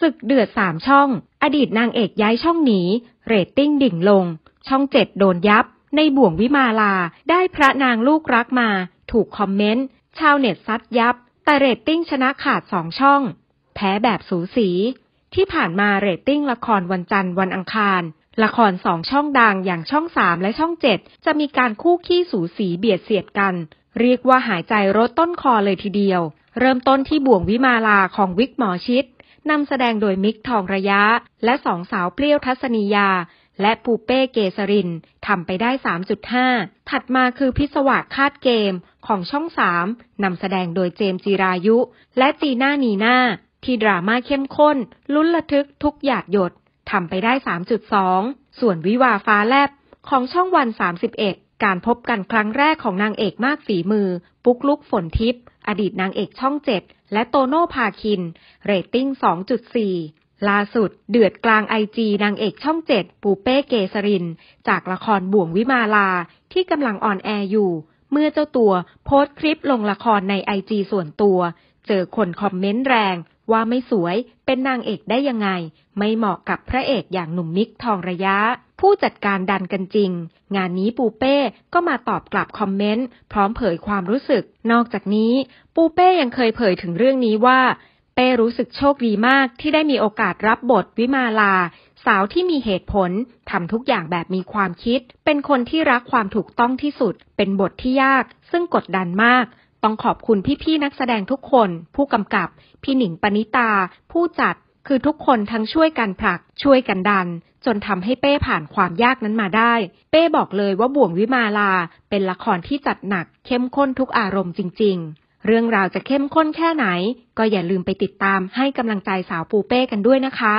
ศึกเดือดสามช่อง อดีตนางเอกย้ายช่องหนี เรตติ้งดิ่งลง ช่องเจ็ดโดนยับ ในบ่วงวิมาลาได้พระนางลูกรักมา ถูกคอมเมนต์ ชาวเน็ตซัดยับ แต่เรตติ้งชนะขาดสองช่อง แพ้แบบสูสี ที่ผ่านมาเรตติ้งละครวันจันทร์วันอังคาร ละครสองช่องดังอย่างช่องสามและช่องเจ็ดจะมีการคู่ขี้สูสีเบียดเสียดกัน เรียกว่าหายใจรถต้นคอเลยทีเดียว เริ่มต้นที่บ่วงวิมาลาของวิกหมอชิดนำแสดงโดยมิกทองระยะ และสองสาวเปรี้ยวทัศนียา และปูเป้เกษริน ทำไปได้ 3.5 ถัดมาคือพิศวาสคาดเกมของช่องสามนำแสดงโดยเจมจีรายุ และจีน่านีนาที่ดราม่าเข้มข้น ลุ้นระทึกทุกหยาดหยด ทำไปได้ 3.2 ส่วนวิวาฟ้าแลบของช่องวัน 31 การพบกันครั้งแรกของนางเอกมากฝีมือ ปุ๊กลุกฝนทิพย์อดีตนางเอกช่องเจ็ดและโตโน่พาคินเรตติ้ง 2.4 ล่าสุดเดือดกลางไอจีนางเอกช่องเจ็ดปูเป้เกสริน จากละครบ่วงวิมาลา ที่กำลังออนแอร์อยู่ เมื่อเจ้าตัวโพสต์คลิปลงละครในไอจีส่วนตัว เจอคนคอมเมนต์แรงว่าไม่สวยเป็นนางเอกได้ยังไง ไม่เหมาะกับพระเอกอย่างหนุ่มมิกทองระยะผู้จัดการดันกันจริง งานนี้ปูเป้ก็มาตอบกลับคอมเมนต์พร้อมเผยความรู้สึก นอกจากนี้ปูเป้ยังเคยเผยถึงเรื่องนี้ว่า เป้รู้สึกโชคดีมาก ที่ได้มีโอกาสรับบทวิมาลา สาวที่มีเหตุผลทำทุกอย่างแบบมีความคิด เป็นคนที่รักความถูกต้องที่สุด เป็นบทที่ยากซึ่งกดดันมาก ต้องขอบคุณพี่ๆ นักแสดงทุกคนผู้กำกับ พี่หนิงปณิตาผู้จัดคือทุกคนทั้งช่วยกันผลักช่วยกันดัน จนทำให้เป้ผ่านความยากนั้นมาได้ เป้บอกเลยว่าบ่วงวิมาลาเป็นละครที่จัดหนักเข้มข้นทุกอารมณ์จริงๆ เรื่องราวจะเข้มข้นแค่ไหน ก็อย่าลืมไปติดตามให้กำลังใจสาวปูเป้กันด้วยนะคะ